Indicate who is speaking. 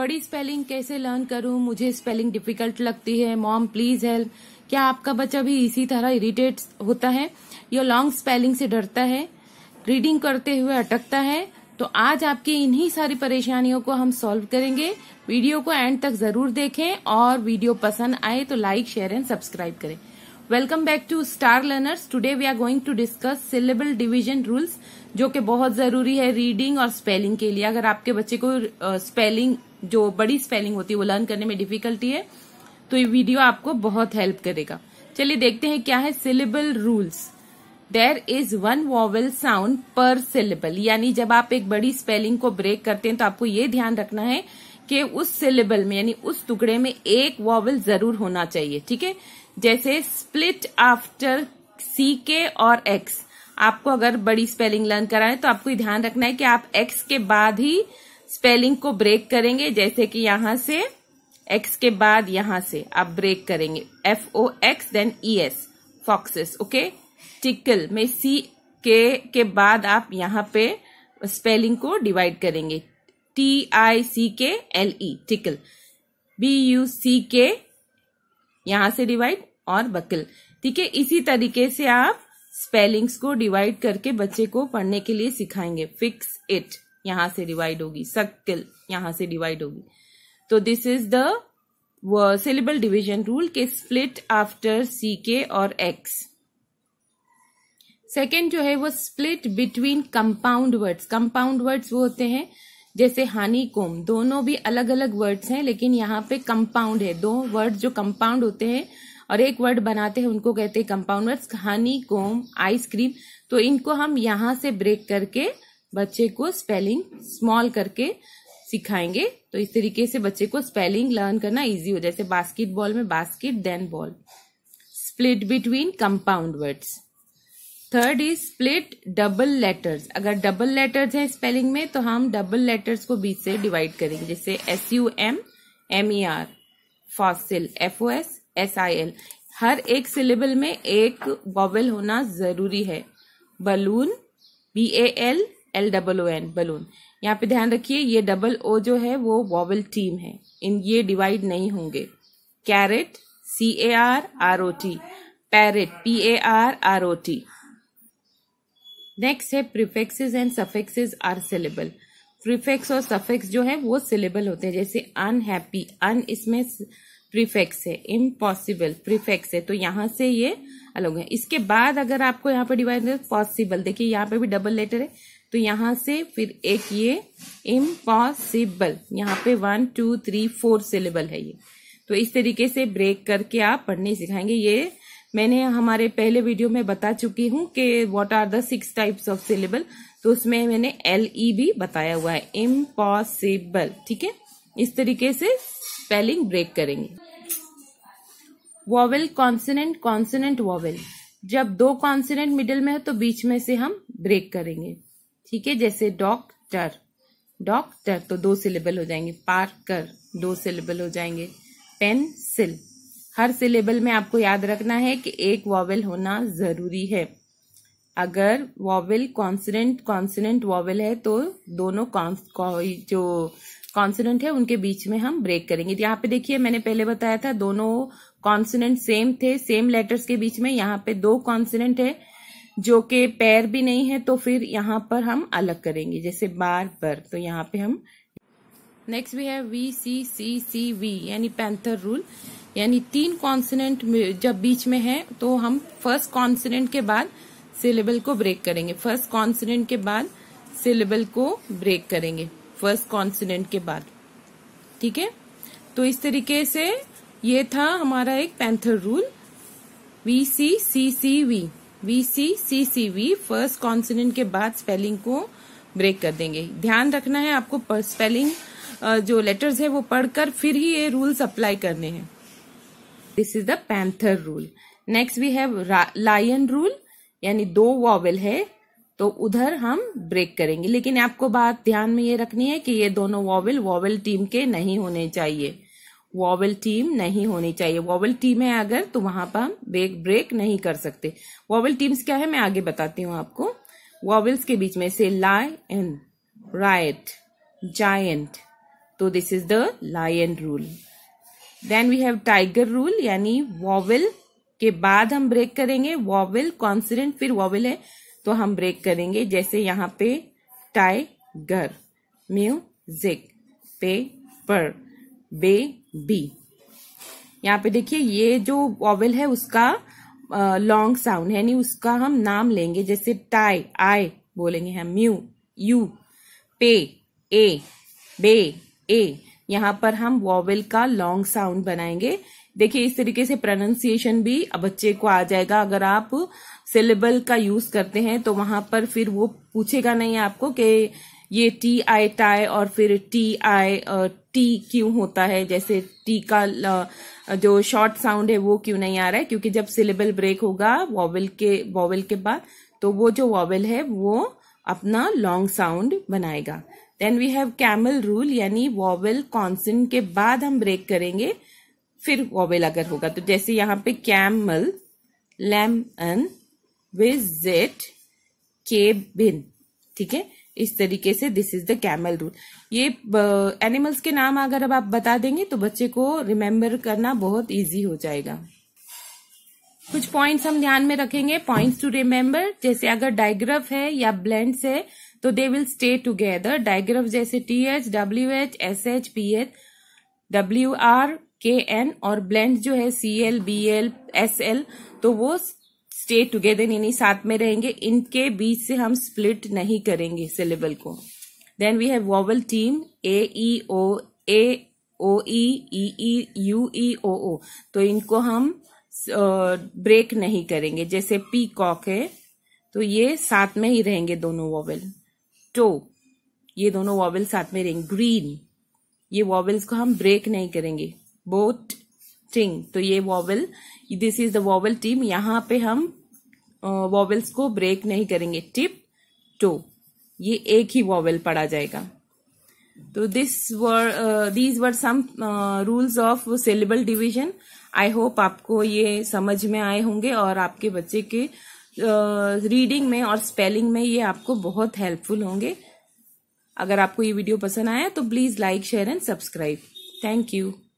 Speaker 1: बड़ी स्पेलिंग कैसे लर्न करूं मुझे स्पेलिंग डिफिकल्ट लगती है मॉम प्लीज हेल्प क्या आपका बच्चा भी इसी तरह इरिटेट होता है या लॉन्ग स्पेलिंग से डरता है रीडिंग करते हुए अटकता है तो आज आपकी इन्हीं सारी परेशानियों को हम सॉल्व करेंगे वीडियो को एंड तक जरूर देखें और वीडियो पसंद आए तो लाइक शेयर एंड सब्सक्राइब करें welcome back to Star Learners today we are going to discuss syllable division rules जो कि बहुत जरूरी है रीडिंग और स्पेलिंग के लिए अगर आपके बच्चे को स्पेलिंग जो बड़ी स्पेलिंग होती है वो लर्न करने में डिफिकल्टी है तो ये वीडियो आपको बहुत हेल्प करेगा चलिए देखते हैं क्या है syllable rules there is one vowel sound per syllable यानी जब आप एक बड़ी स्पेलिंग को ब्रेक करते हैं तो आपको ये ध्यान रखना है कि उस सिलेबल में यानी उस टुकड़े में एक वॉवल जरूर होना चाहिए ठीक है जैसे स्प्लिट आफ्टर सी के और एक्स आपको अगर बड़ी स्पेलिंग लर्न कराए तो आपको ध्यान रखना है कि आप एक्स के बाद ही स्पेलिंग को ब्रेक करेंगे जैसे कि यहां से एक्स के बाद यहां से आप ब्रेक करेंगे F O X then E S foxes okay tickle में सी के के बाद आप यहाँ पे स्पेलिंग को डिवाइड करेंगे T I C K L E tickle B U C K यहां से डिवाइड और बकल ठीक है इसी तरीके से आप स्पेलिंग्स को डिवाइड करके बच्चे को पढ़ने के लिए सिखाएंगे फिक्स इट यहां से डिवाइड होगी शक्ल यहां से डिवाइड होगी तो this is the syllable division rule के स्प्लिट आफ्टर सी के और एक्स सेकेंड जो है वो split between compound words compound words वो होते हैं जैसे हानी कोम दोनों भी अलग अलग वर्ड्स हैं लेकिन यहाँ पे कंपाउंड है दो वर्ड जो कंपाउंड होते हैं और एक वर्ड बनाते हैं उनको कहते हैं compound words honeycomb ice cream तो इनको हम यहां से ब्रेक करके बच्चे को स्पेलिंग स्मॉल करके सिखाएंगे तो इस तरीके से बच्चे को स्पेलिंग लर्न करना इजी हो जैसे बास्केटबॉल में basket then ball split between compound words third is split double letters अगर डबल लेटर्स हैं स्पेलिंग में तो हम डबल लेटर्स को बीच से डिवाइड करेंगे जैसे S U M M E R fossil F O S S I L हर एक सिलेबल में एक बॉबल होना जरूरी है balloon B A L L double O N balloon यहाँ पे ध्यान रखिए ये डबल ओ जो है वो वॉवल टीम है इन ये डिवाइड नहीं होंगे carrot C A R R O T parrot P A R R O T next है prefixes and suffixes are syllable prefix और सफेक्स जो है वो सिलेबल होते हैं जैसे अनहैप्पी अन इसमें प्रिफेक्स है इम्पॉसिबल प्रिफेक्स है तो यहां से ये अलग है इसके बाद अगर आपको यहाँ पे डिवाइड पॉसिबल देखिए यहाँ पे भी डबल लेटर है तो यहाँ से फिर एक ये इम्पॉसिबल यहाँ पे one two three four syllable है ये तो इस तरीके से ब्रेक करके आप पढ़ने सिखाएंगे ये मैंने हमारे पहले वीडियो में बता चुकी हूँ कि what are the six types of syllable तो उसमें मैंने एल ई e भी बताया हुआ है इम्पॉसिबल ठीक है इस तरीके से स्पेलिंग ब्रेक करेंगे वॉवेल कॉन्सनेंट कॉन्सनेंट वॉवेल जब दो कॉन्सनेंट मिडिल में है तो बीच में से हम ब्रेक करेंगे ठीक है जैसे डॉक्टर डॉक्टर तो दो सिलेबल हो जाएंगे पार्कर दो सिलेबल हो जाएंगे पेंसिल हर सिलेबल में आपको याद रखना है कि एक वॉवल होना जरूरी है अगर वॉवल कॉन्सनेंट कॉन्सनेंट वॉवल है तो दोनों जो कॉन्सनेंट है उनके बीच में हम ब्रेक करेंगे यहाँ पे देखिए मैंने पहले बताया था दोनों कॉन्सनेंट सेम थे सेम लेटर्स के बीच में यहाँ पे दो कॉन्सनेंट है जो के पैर भी नहीं है तो फिर यहाँ पर हम अलग करेंगे जैसे बार पर तो यहाँ पे हम नेक्स्ट भी है V C C C V यानी पैंथर रूल यानी तीन कॉन्सनेंट जब बीच में है तो हम फर्स्ट कॉन्सनेंट के बाद सिलेबल को ब्रेक करेंगे फर्स्ट कॉन्सनेंट के बाद सिलेबल को ब्रेक करेंगे फर्स्ट कॉन्सनेंट के बाद ठीक है तो इस तरीके से ये था हमारा एक panther rule V C C C V V C C C V first consonant के बाद स्पेलिंग को ब्रेक कर देंगे ध्यान रखना है आपको स्पेलिंग जो लेटर्स है वो पढ़कर फिर ही ये रूल्स अप्लाई करने हैं this is the panther rule next we have lion rule यानी दो वॉवेल है तो उधर हम ब्रेक करेंगे लेकिन आपको बात ध्यान में ये रखनी है कि ये दोनों वॉवेल वॉवेल टीम के नहीं होने चाहिए वॉवल टीम नहीं होनी चाहिए वॉवल टीम है अगर तो वहां पर हम ब्रेक ब्रेक नहीं कर सकते वॉवल टीम्स क्या है मैं आगे बताती हूँ आपको वॉवल्स के बीच में से लाई एंड राइट जायंट तो this is the lion rule then we have tiger rule यानी वॉवल के बाद हम ब्रेक करेंगे वॉवल कॉन्सिडेंट फिर वॉवल है तो हम ब्रेक करेंगे जैसे यहाँ पे टाइगर म्यूजिक पर बे बी यहाँ पे देखिए ये जो वॉवेल है उसका लॉन्ग साउंड यानी उसका हम नाम लेंगे जैसे टाई आय बोलेंगे हम म्यू यू पे ए बे ए यहाँ पर हम वॉवेल का लॉन्ग साउंड बनाएंगे देखिए इस तरीके से प्रोनाउंसिएशन भी बच्चे को आ जाएगा अगर आप सिलेबल का यूज करते हैं तो वहां पर फिर वो पूछेगा नहीं आपको कि ये टी आई टाई और फिर टी आई टी क्यों होता है जैसे टी का जो शॉर्ट साउंड है वो क्यों नहीं आ रहा है क्योंकि जब सिलेबल ब्रेक होगा वॉवल के वॉवल के बाद तो वो जो वॉवल है वो अपना लॉन्ग साउंड बनाएगा then we have camel rule यानी वॉवल कॉन्सेंट के बाद हम ब्रेक करेंगे फिर वॉवेल अगर होगा तो जैसे यहाँ पे कैमल लैम एन के बिन ठीक है इस तरीके से this is the camel rule ये एनिमल्स के नाम अगर अब आप बता देंगे तो बच्चे को रिमेम्बर करना बहुत ईजी हो जाएगा कुछ पॉइंट्स हम ध्यान में रखेंगे पॉइंट्स टू रिमेम्बर जैसे अगर डायग्राफ है या ब्लेंड्स है तो they will stay together digraph जैसे T H W H S H P H W R K N और ब्लेंड जो है C L B L S L तो वो स्टे टुगेदर यानी साथ में रहेंगे इनके बीच से हम स्प्लिट नहीं करेंगे सिलेबल को then we have vowel team A E O A O E U E O O तो इनको हम ब्रेक नहीं करेंगे जैसे पी कॉक है तो ये साथ में ही रहेंगे दोनों वॉवल टो ये दोनों वॉवल साथ में रहेंगे ग्रीन ये वॉवल्स को हम ब्रेक नहीं करेंगे बोट टिंग तो ये vowel this is the vowel team यहां पे हम वॉवेल्स को ब्रेक नहीं करेंगे टिप टो ये एक ही वॉवेल पढ़ा जाएगा तो this were these were some rules of syllable division I hope आपको ये समझ में आए होंगे और आपके बच्चे के रीडिंग uh, में और स्पेलिंग में ये आपको बहुत हेल्पफुल होंगे अगर आपको ये वीडियो पसंद आया तो please like share and subscribe thank you